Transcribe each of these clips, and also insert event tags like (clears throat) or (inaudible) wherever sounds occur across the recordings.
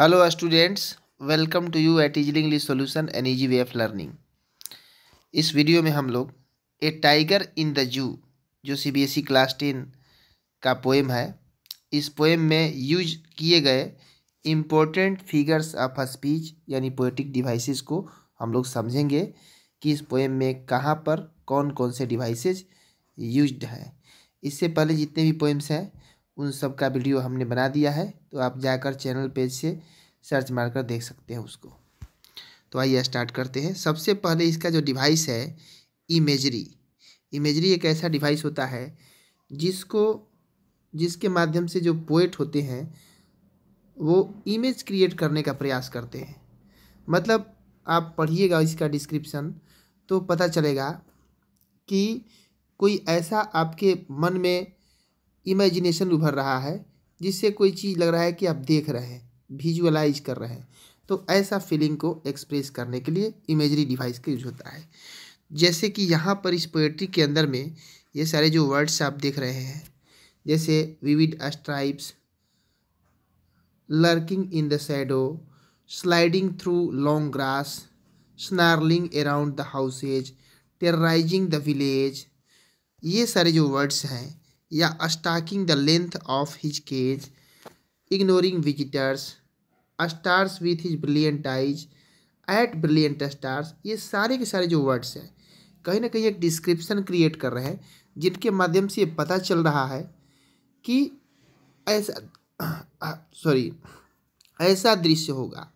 Hello students welcome to you at easily English solution an easy way of learning इस video में हम लोग a tiger in the zoo जो C B S E class ten का poem है इस poem में use किए गए important figures of a speech यानी पोएटिक डिवाइसेस को हम लोग समझेंगे कि इस पोएम में कहाँ पर कौन कौन से डिवाइसेस यूज्ड हैं इससे पहले जितने भी पोएम्स हैं उन सब का वीडियो हमने बना दिया है तो आप जाकर चैनल पेज से सर्च मारकर देख सकते हैं उसको तो आइए स्टार्ट करते हैं सबसे पहले इसका जो डिवाइस है इमेजरी इमेजरी एक ऐसा डिवाइस होता है जिसको जिसके माध्यम से जो पोएट होते हैं वो इमेज क्रिएट करने का प्रयास करते हैं मतलब आप पढ़िएगा इसका डिस्क्रिप्शन तो पता चलेगा कि कोई ऐसा आपके मन में इमेजिनेशन उभर रहा है जिससे कोई चीज़ लग रहा है कि आप देख रहे हैं विजुअलाइज कर रहे हैं तो ऐसा फीलिंग को एक्सप्रेस करने के लिए इमेजरी डिवाइस का यूज होता है जैसे कि यहाँ पर इस पोएट्री के अंदर में ये सारे जो वर्ड्स आप देख रहे हैं जैसे vivid stripes lurking in the shadow sliding through long grass snarling around the houses terrorising the village ये सारे जो वर्ड्स हैं या stalking the length of his cage ignoring visitors stares with his brilliant eyes at brilliant stars ये सारे के सारे जो वर्ड्स हैं कहीं ना कहीं एक डिस्क्रिप्शन क्रिएट कर रहे हैं जिनके माध्यम से ये पता चल रहा है कि ऐसा सॉरी (clears throat) ऐसा दृश्य होगा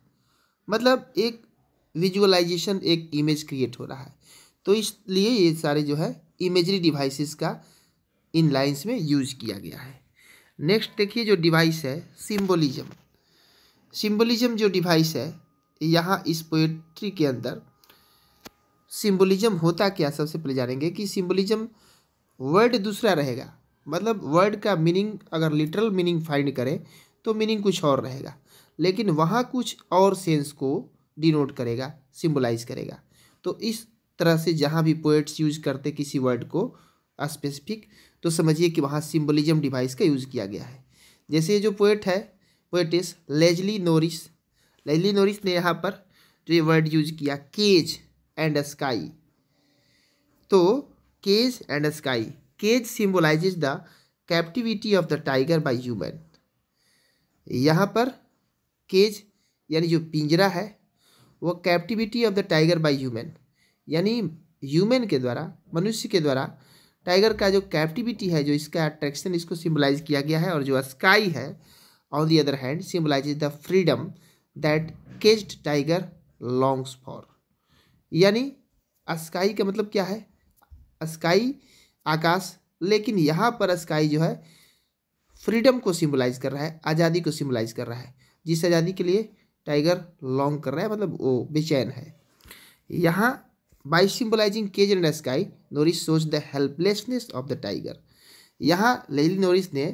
मतलब एक विजुअलाइजेशन एक इमेज क्रिएट हो रहा है तो इसलिए ये सारे जो है इमेजरी डिवाइसेस का इन लाइन्स में यूज किया गया है नेक्स्ट देखिए जो डिवाइस है सिम्बोलिज्म सिम्बोलिज्म जो डिवाइस है यहाँ इस पोएट्री के अंदर सिम्बोलिज्म होता क्या सबसे पहले जानेंगे कि सिम्बोलिज्म वर्ड दूसरा रहेगा मतलब वर्ड का मीनिंग अगर लिटरल मीनिंग फाइंड करें तो मीनिंग कुछ और रहेगा लेकिन वहाँ कुछ और सेंस को डिनोट करेगा सिम्बोलाइज करेगा तो इस तरह से जहाँ भी पोएट्स यूज करते किसी वर्ड को स्पेसिफिक तो समझिए कि वहाँ सिम्बोलिज्म डिवाइस का यूज़ किया गया है जैसे ये जो पोएट है poetess Leslie Norris Leslie Norris ने यहाँ पर जो ये वर्ड यूज किया केज एंड स्काई तो cage and sky cage symbolise the captivity of the tiger by human यहाँ पर केज यानी जो पिंजरा है वो captivity of the tiger by human यानी ह्यूमन के द्वारा मनुष्य के द्वारा टाइगर का जो कैप्टिविटी है जो इसका अट्रैक्शन इसको सिम्बलाइज किया गया है और जो स्काई है on the other hand symbolise the freedom that caged tiger longs for यानी स्काई का मतलब क्या है स्काई आकाश लेकिन यहाँ पर स्काई जो है फ्रीडम को सिम्बलाइज कर रहा है आज़ादी को सिम्बलाइज कर रहा है जिस आज़ादी के लिए टाइगर लॉन्ग कर रहा है मतलब वो बेचैन है यहाँ by symbolising cage and sky Norris shows the helplessness of the tiger यहाँ लेली नोरिस ने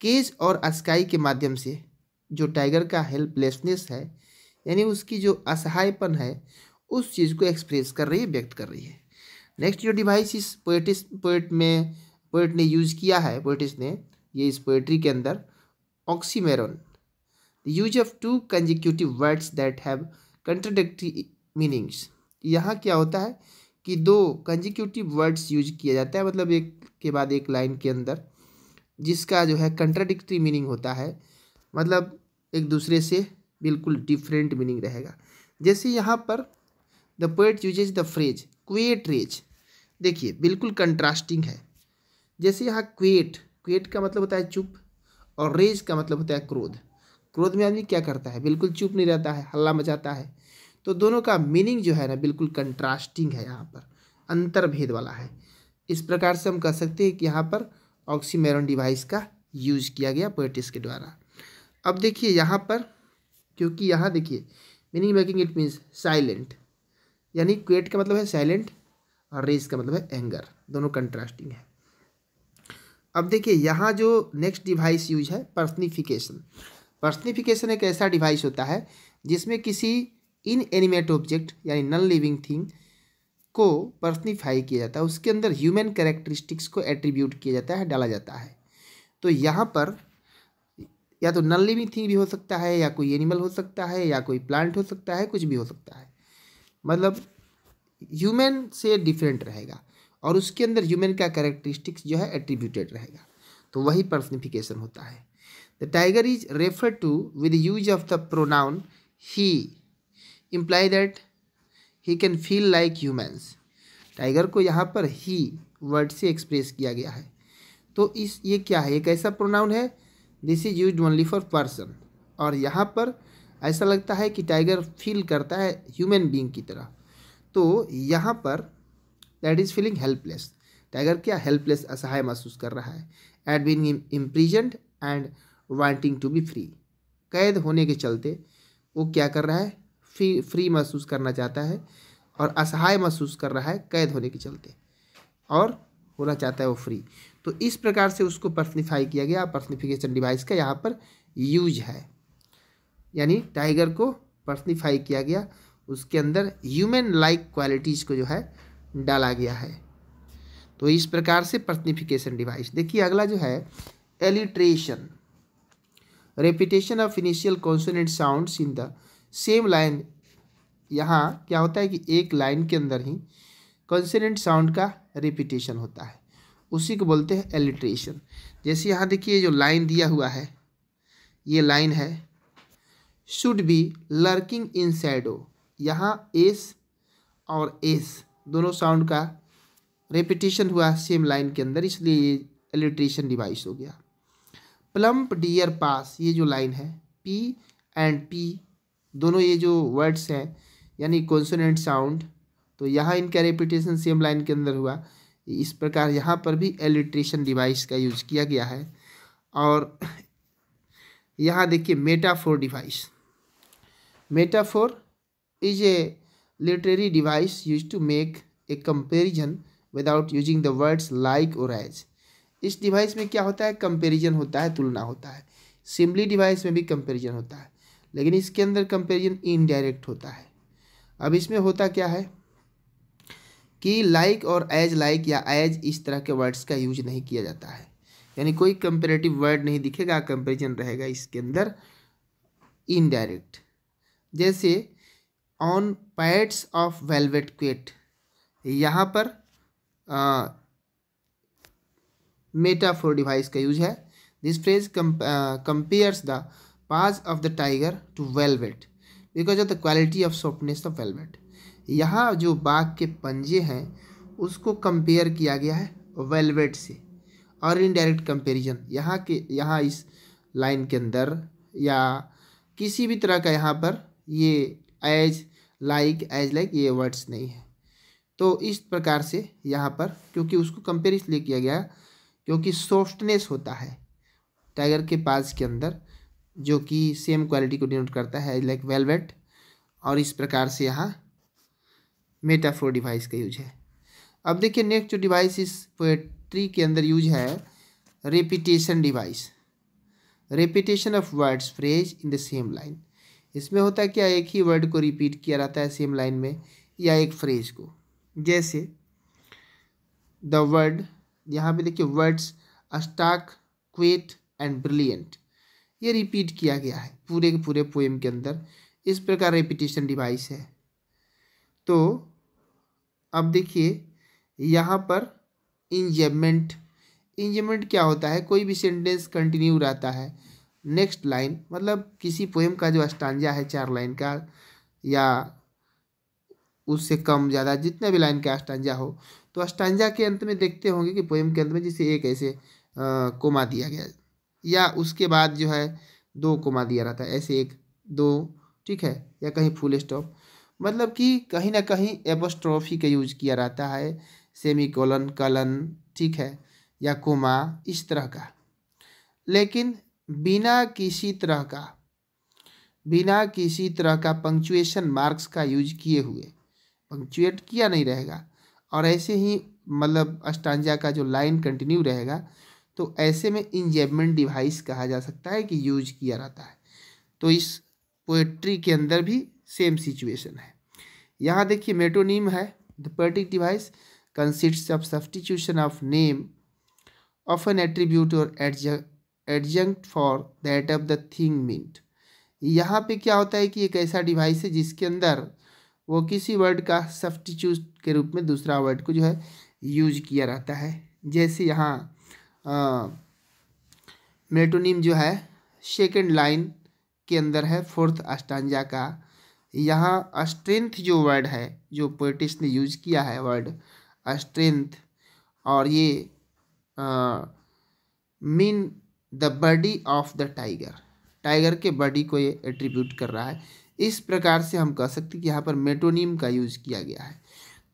केज और अस्काई के माध्यम से जो टाइगर का हेल्पलेसनेस है यानी उसकी जो असहायपन है उस चीज़ को एक्सप्रेस कर रही है व्यक्त कर रही है नेक्स्ट जो डिवाइस इस पोइटिस पोइट में पोइट ने यूज किया है पोइटिस ने ये इस पोइट्री के अंदर oxymoron use of two consecutive words that have contradictory meanings यहाँ क्या होता है कि दो कंजिक्यूटिव वर्ड्स यूज किया जाता है मतलब एक के बाद एक लाइन के अंदर जिसका जो है कंट्राडिक्ट्री मीनिंग होता है मतलब एक दूसरे से बिल्कुल डिफरेंट मीनिंग रहेगा जैसे यहाँ पर the poet uses the phrase quiet rage देखिए बिल्कुल कंट्रास्टिंग है जैसे यहाँ क्वेट क्वेट का मतलब होता है चुप और रेज का मतलब होता है क्रोध क्रोध में आदमी क्या करता है बिल्कुल चुप नहीं रहता है हल्ला मचाता है तो दोनों का मीनिंग जो है ना बिल्कुल कंट्रास्टिंग है यहाँ पर अंतर भेद वाला है इस प्रकार से हम कह सकते हैं कि यहाँ पर ऑक्सीमेरन डिवाइस का यूज किया गया पोइटिस के द्वारा अब देखिए यहाँ पर क्योंकि यहाँ देखिए meaning making it means silent यानी क्वेट का मतलब है साइलेंट और रेस का मतलब है एंगर दोनों कंट्रास्टिंग है अब देखिए यहाँ जो नेक्स्ट डिवाइस यूज है पर्सनिफिकेशन पर्सनिफिकेशन एक ऐसा डिवाइस होता है जिसमें किसी इन एनिमेट ऑब्जेक्ट यानी नॉन लिविंग थिंग को पर्सनिफाई किया जाता है उसके अंदर ह्यूमन कैरेक्टरिस्टिक्स को एट्रीब्यूट किया जाता है डाला जाता है तो यहाँ पर या तो नॉन लिविंग थिंग भी हो सकता है या कोई एनिमल हो सकता है या कोई प्लांट हो सकता है कुछ भी हो सकता है मतलब ह्यूमन से डिफरेंट रहेगा और उसके अंदर ह्यूमन का कैरेक्टरिस्टिक्स जो है एट्रीब्यूटेड रहेगा तो वही पर्सनिफिकेशन होता है the tiger is refer to with use of the pronoun he imply that he can feel like humans tiger को यहाँ पर ही वर्ड से एक्सप्रेस किया गया है तो इस ये क्या है एक ऐसा प्रोनाउन है this is use only for person और यहाँ पर ऐसा लगता है कि टाइगर फील करता है ह्यूमन बींग की तरह तो यहाँ पर that is feeling helpless tiger क्या हेल्पलेस असहाय महसूस कर रहा है at been imprisoned and wanting to be free कैद होने के चलते वो क्या कर रहा है फ्री फ्री महसूस करना चाहता है और असहाय महसूस कर रहा है कैद होने के चलते और होना चाहता है वो फ्री तो इस प्रकार से उसको पर्सनीफाई किया गया पर्सनीफिकेशन डिवाइस का यहाँ पर यूज है यानी टाइगर को पर्सनीफाई किया गया उसके अंदर ह्यूमन लाइक क्वालिटीज़ को जो है डाला गया है तो इस प्रकार से पर्सनिफिकेशन डिवाइस देखिए अगला जो है alliteration repetition of initial consonant sounds in the same line यहाँ क्या होता है कि एक लाइन के अंदर ही कंसनेंट साउंड का रिपीटेशन होता है उसी को बोलते हैं एलिट्रेशन जैसे यहाँ देखिए जो लाइन दिया हुआ है ये लाइन है should be lurking in shadow यहाँ एस और एस दोनों साउंड का रिपीटेशन हुआ सेम लाइन के अंदर इसलिए ये एलिट्रेशन डिवाइस हो गया प्लम्प डियर पास ये जो लाइन है पी एंड पी दोनों ये जो वर्ड्स हैं यानी कॉन्सोनेंट साउंड तो यहाँ इनका रेपिटेशन सेम लाइन के अंदर हुआ इस प्रकार यहाँ पर भी एलिट्रेशन डिवाइस का यूज किया गया है और यहाँ देखिए metaphor device metaphor is a literary device use to make a comparison without using the words like और एज इस डिवाइस में क्या होता है कंपेरिजन होता है तुलना होता है सिम्बली डिवाइस में भी कंपेरिजन होता है लेकिन इसके अंदर कंपेरिजन इनडायरेक्ट होता है अब इसमें होता क्या है कि लाइक और एज लाइक या एज इस तरह के वर्ड्स का यूज नहीं किया जाता है यानी कोई कंपेरेटिव वर्ड नहीं दिखेगा कंपेरिजन रहेगा इसके अंदर इनडायरेक्ट जैसे on pads of velvet quiet यहाँ पर मेटाफोर डिवाइस का यूज है this phrase compares the paws of the tiger to velvet because of the quality of softness of velvet यहाँ जो बाघ के पंजे हैं उसको कंपेयर किया गया है वेलवेट से और इनडायरेक्ट कंपेरिजन यहाँ के यहाँ इस लाइन के अंदर या किसी भी तरह का यहाँ पर ये एज लाइक एज लाइक ये वर्ड्स नहीं है तो इस प्रकार से यहाँ पर क्योंकि उसको कंपेयर इसलिए किया गया क्योंकि सॉफ्टनेस होता है टाइगर के पास के अंदर जो कि सेम क्वालिटी को डिनोट करता है लाइक वेलवेट और इस प्रकार से यहाँ मेटाफोर डिवाइस का यूज है अब देखिए नेक्स्ट जो डिवाइस इस पोएट्री के अंदर यूज है repetition device repetition of words phrase in the same line इसमें होता है क्या एक ही वर्ड को रिपीट किया जाता है सेम लाइन में या एक फ्रेज को जैसे द वर्ड यहाँ पे देखिए words stalk quiet and brilliant ये रिपीट किया गया है पूरे के पूरे पोएम के अंदर इस प्रकार रिपीटेशन डिवाइस है तो अब देखिए यहाँ पर इंजमेंट इंजमेंट क्या होता है कोई भी सेंटेंस कंटिन्यू रहता है नेक्स्ट लाइन मतलब किसी पोएम का जो अस्टांजा है चार लाइन का या उससे कम ज़्यादा जितना भी लाइन का अस्टांजा हो तो अस्टांजा के अंत में देखते होंगे कि पोएम के अंत में जिसे एक ऐसे कोमा दिया गया या उसके बाद जो है दो कोमा दिया रहता है ऐसे एक दो ठीक है या कहीं फुल स्टॉप मतलब कि कहीं ना कहीं एबोस्ट्रॉफी का यूज किया रहता है सेमी कोलन कलन ठीक है या कोमा इस तरह का लेकिन बिना किसी तरह का बिना किसी तरह का पंक्चुएशन मार्क्स का यूज किए हुए पंक्चुएट किया नहीं रहेगा और ऐसे ही मतलब अस्टांजा का जो लाइन कंटिन्यू रहेगा तो ऐसे में इंजेबमेंट डिवाइस कहा जा सकता है कि यूज किया जाता है तो इस पोएट्री के अंदर भी सेम सिचुएशन है यहाँ देखिए मेटोनीम है the poetic device consists of substitution of name of an attribute और adjunct for that of the thing meant यहाँ पे क्या होता है कि एक ऐसा डिवाइस है जिसके अंदर वो किसी वर्ड का सब्सटीट्यूट के रूप में दूसरा वर्ड को जो है यूज किया रहता है जैसे यहाँ हाँ। मेटोनिम जो है सेकेंड लाइन के अंदर है फोर्थ अस्टांजा का यहाँ स्ट्रेंथ जो वर्ड है जो पोइटिस ने यूज किया है वर्ड स्ट्रेंथ और ये mean the body of the tiger tiger के बॉडी को ये एट्रीब्यूट कर रहा है इस प्रकार से हम कह सकते हैं कि यहाँ पर मेटोनिम का यूज़ किया गया है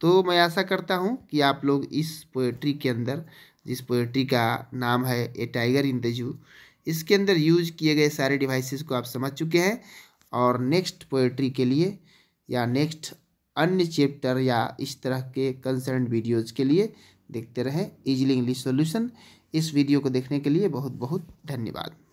तो मैं ऐसा करता हूँ कि आप लोग इस पोएट्री के अंदर जिस पोएट्री का नाम है ए टाइगर इन द जू इसके अंदर यूज किए गए सारे डिवाइसेस को आप समझ चुके हैं और नेक्स्ट पोएट्री के लिए या नेक्स्ट अन्य चैप्टर या इस तरह के कंसर्न वीडियोज़ के लिए देखते रहें इजिली इंग्लिश सॉल्यूशन इस वीडियो को देखने के लिए बहुत बहुत धन्यवाद